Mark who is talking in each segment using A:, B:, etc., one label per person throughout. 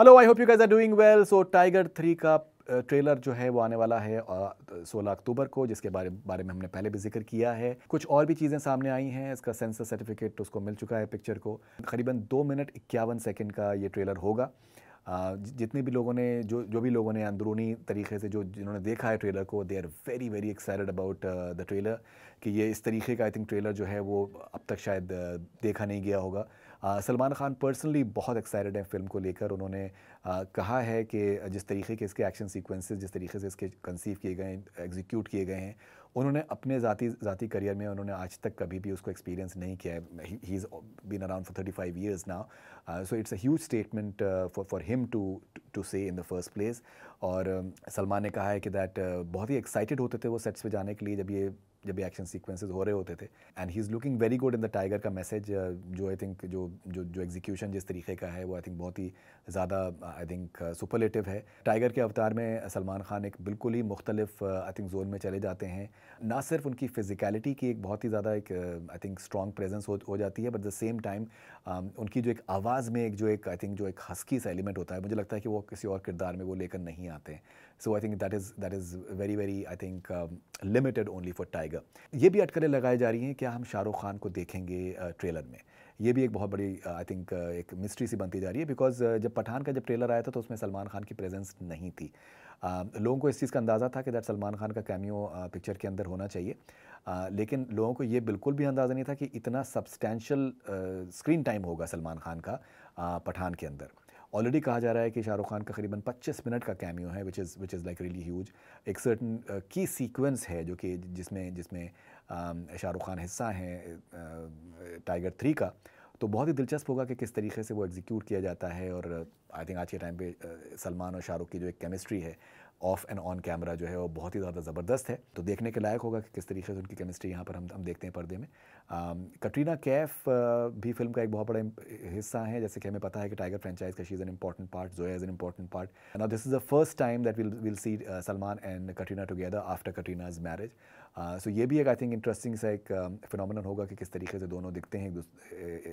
A: Hello I hope you guys are doing well so Tiger three का trailer uh, जो है वो आने वाला है uh, सोलह अक्टूबर को जिसके बारे बारे में हमने पहले भी जिक्र किया है कुछ और भी चीज़ें सामने आई हैं इसका सेंसर सर्टिफिकेट तो उसको मिल चुका है पिक्चर को करीबन दो मिनट इक्यावन सेकेंड का ये ट्रेलर होगा uh, जितने भी लोगों ने जो जो भी लोगों ने अंदरूनी तरीके से जो जिन्होंने देखा है ट्रेलर को they are very very excited about the trailer कि ये इस तरीके का आई थिंक ट्रेलर जो है वो अब तक शायद देखा नहीं गया होगा सलमान खान पर्सनली बहुत एक्साइटेड हैं फिल्म को लेकर उन्होंने कहा है कि जिस तरीके के इसके एक्शन सीक्वेंसेस जिस तरीके से इसके कंसीव किए गए हैं एग्जीक्यूट किए गए हैं उन्होंने अपने ज़ाती ज़ाती करियर में उन्होंने आज तक कभी भी उसको एक्सपीरियंस नहीं किया है he is been around for thirty five years now so it's a huge statement for for him to to say in the first place और um, सलमान ने कहा है कि दैट uh, बहुत ही एक्साइटेड होते थे वो सेट्स पे जाने के लिए जब ये जब भी एक्शन सीक्वेंसेस हो रहे होते थे and he is looking very good in the Tiger का मैसेज uh, जो आई थिंक जो जो जो एग्जीक्यूशन जिस तरीके का है वो आई थिंक बहुत ही ज़्यादा आई थिंक सुपरलेटिव है टाइगर के अवतार में सलमान खान एक बिल्कुल ही मुख्तलिफ आई थिंक जोन में चले जाते हैं ना सिर्फ उनकी फिजिकलिटी की एक बहुत ही ज़्यादा एक आई थिंक स्ट्रॉन्ग प्रेजेंस हो, हो जाती है बट द सेम टाइम उनकी जो एक आवाज़ में एक जो एक आई थिंक जो एक हस्की सा एलिमेंट होता है मुझे लगता है कि वो किसी और किरदार में वो लेकर नहीं आते so I think that is that is very very I think limited only for Tiger Tiger ये भी अटकलें लगाई जा रही हैं क्या हम शाहरुख खान को देखेंगे ट्रेलर में ये भी एक बहुत बड़ी आई थिंक एक मिस्ट्री सी बनती जा रही है बिकॉज जब पठान का जब ट्रेलर आया था तो उसमें सलमान खान की प्रेजेंस नहीं थी लोगों को इस चीज़ का अंदाज़ा था कि दैट सलमान खान का कैमियो पिक्चर के अंदर होना चाहिए आ, लेकिन लोगों को ये बिल्कुल भी अंदाज़ा नहीं था कि इतना सब्सटैशल स्क्रीन टाइम होगा सलमान खान का आ, पठान के अंदर ऑलरेडी कहा जा रहा है कि शाहरुख खान का करीबन 25 मिनट का कैमियो है which is which is like really huge एक सर्टन की सीक्वेंस है जो कि जिसमें जिसमें um, शाहरुख खान हिस्सा हैं टाइगर uh, थ्री का तो बहुत ही दिलचस्प होगा कि किस तरीके से वो एग्जीक्यूट किया जाता है और आई uh, थिंक आज के टाइम पे सलमान uh, और शाहरुख की जो एक केमिस्ट्री है ऑफ एंड ऑन कैमरा जो है वो बहुत ही ज़्यादा ज़बरदस्त है तो देखने के लायक होगा कि किस तरीके से उनकी केमिस्ट्री यहाँ पर हम हम देखते हैं पर्दे में कटरीना कैफ भी फिल्म का एक बहुत बड़ा हिस्सा है जैसे कि हमें पता है कि टाइगर फ्रेंचाइज का she is an important part Zoya is an important part now this is the first time that will will see Salman and Katrina together after Katrina's marriage so ये भी एक आई थिंक इंटरेस्टिंग सा एक uh, होगा कि किस तरीके से दोनों दिखते हैं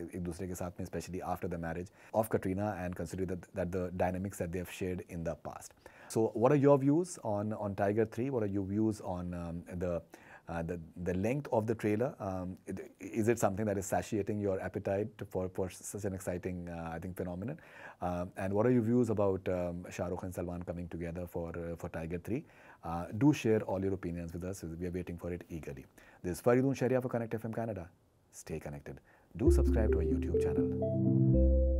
A: एक दूसरे के साथ में specially after the marriage of Katrina and consider that the dynamics that they have shared in the past So what are your views on, on Tiger 3? What are your views on um, the, uh, the, the length of the trailer? Um, it something that is satiating your appetite for, for such an exciting, uh, I think, phenomenon? Um, and what are your views about um, Shah Rukh and Salman coming together for, uh, for Tiger 3? Uh, do share all your opinions with us. We are waiting for it eagerly. This is Faridun Sharia for Connect FM Canada. Stay connected. Do subscribe to our YouTube channel.